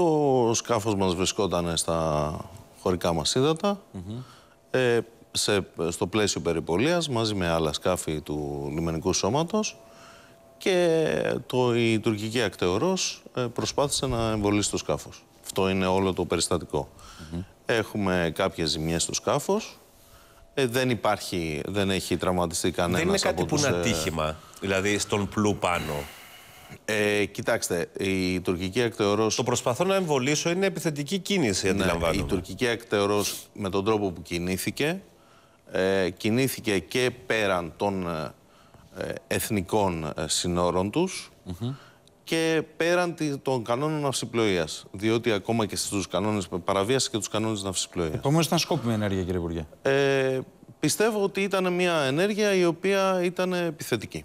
Το σκάφος μας βρισκόταν στα χωρικά μας ύδατα, ε, στο πλαίσιο περιπολίας, μαζί με άλλα σκάφη του λιμενικού σώματος και το, η τουρκική ακτεωρός ε, προσπάθησε να εμβολίσει το σκάφος. Αυτό είναι όλο το περιστατικό. Έχουμε κάποιες ζημιές στο σκάφος, ε, δεν υπάρχει, δεν έχει τραυματιστεί κανένας. Δεν είναι κάτι που είναι ατύχημα, δηλαδή στον πλού πάνω. Ε, κοιτάξτε, η τουρκική Το προσπαθώ να εμβολήσω, είναι επιθετική κίνηση, ναι, η τουρκική ακτεωρός με τον τρόπο που κινήθηκε, ε, κινήθηκε και πέραν των ε, εθνικών συνόρων τους και πέραν των κανόνων ναυσιπλοεία. διότι ακόμα και στους κανόνες, παραβίασε και τους κανόνες ναυσιπλοείας. Επομένως, ήταν σκόπιμη ενέργεια, κύριε Υπουργέ. πιστεύω ότι ήταν μια ενέργεια η οποία ήταν επιθετική.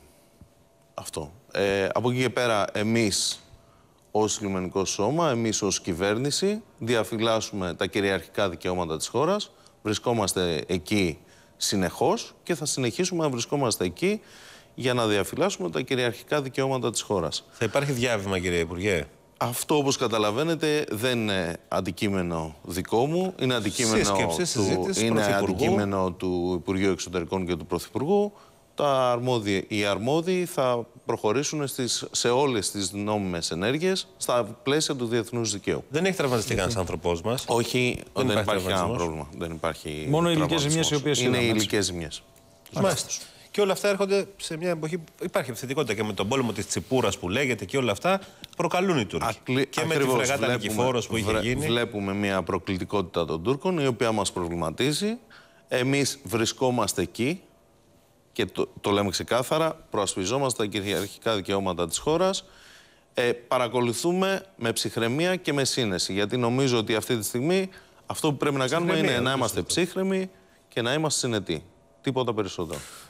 Αυτό. Ε, από εκεί και πέρα εμείς ως λιμενικό Σώμα, εμείς ως κυβέρνηση διαφυλάσσουμε τα κυριαρχικά δικαιώματα της χώρας, βρισκόμαστε εκεί συνεχώς και θα συνεχίσουμε να βρισκόμαστε εκεί για να διαφυλάσσουμε τα κυριαρχικά δικαιώματα της χώρας. Θα υπάρχει διάβημα κύριε Υπουργέ. Αυτό όπως καταλαβαίνετε δεν είναι αντικείμενο δικό μου, είναι αντικείμενο, του, είναι αντικείμενο του Υπουργείου Εξωτερικών και του Πρωθυπουργού τα αρμόδια, οι αρμόδιοι θα προχωρήσουν στις, σε όλες τις νόμιμες ενέργειες στα πλαίσια του διεθνούς δικαίου. Δεν έχει τραυματιστεί κανένας άνθρωπος μας. Όχι, δεν, δεν υπάρχει κανένα πρόβλημα. Δεν υπάρχει Μόνο οι υλικέ ζημιές οι οποίες είναι. Είναι οι υλικέ ζημιές. Μάλιστα. Και όλα αυτά έρχονται σε μια εποχή που υπάρχει επιθετικότητα και με τον πόλεμο της Τσιπούρας που λέγεται και όλα αυτά προκαλούν οι Τούρκοι. Και με τη φρεγάτα Νικηφόρο που είχε Βλέπουμε μια προκλητικότητα των Τούρκων η οποία μας προβληματίζει. Εμείς βρισκόμαστε εκεί και το, λέμε ξεκάθαρα, προασπιζόμαστε τα κυριαρχικά δικαιώματα της χώρας, ε, παρακολουθούμε με ψυχραιμία και με σύνεση, γιατί νομίζω ότι αυτή τη στιγμή αυτό που πρέπει να κάνουμε είναι να είμαστε ψύχρεμοι και να είμαστε συνετοί. Τίποτα περισσότερο.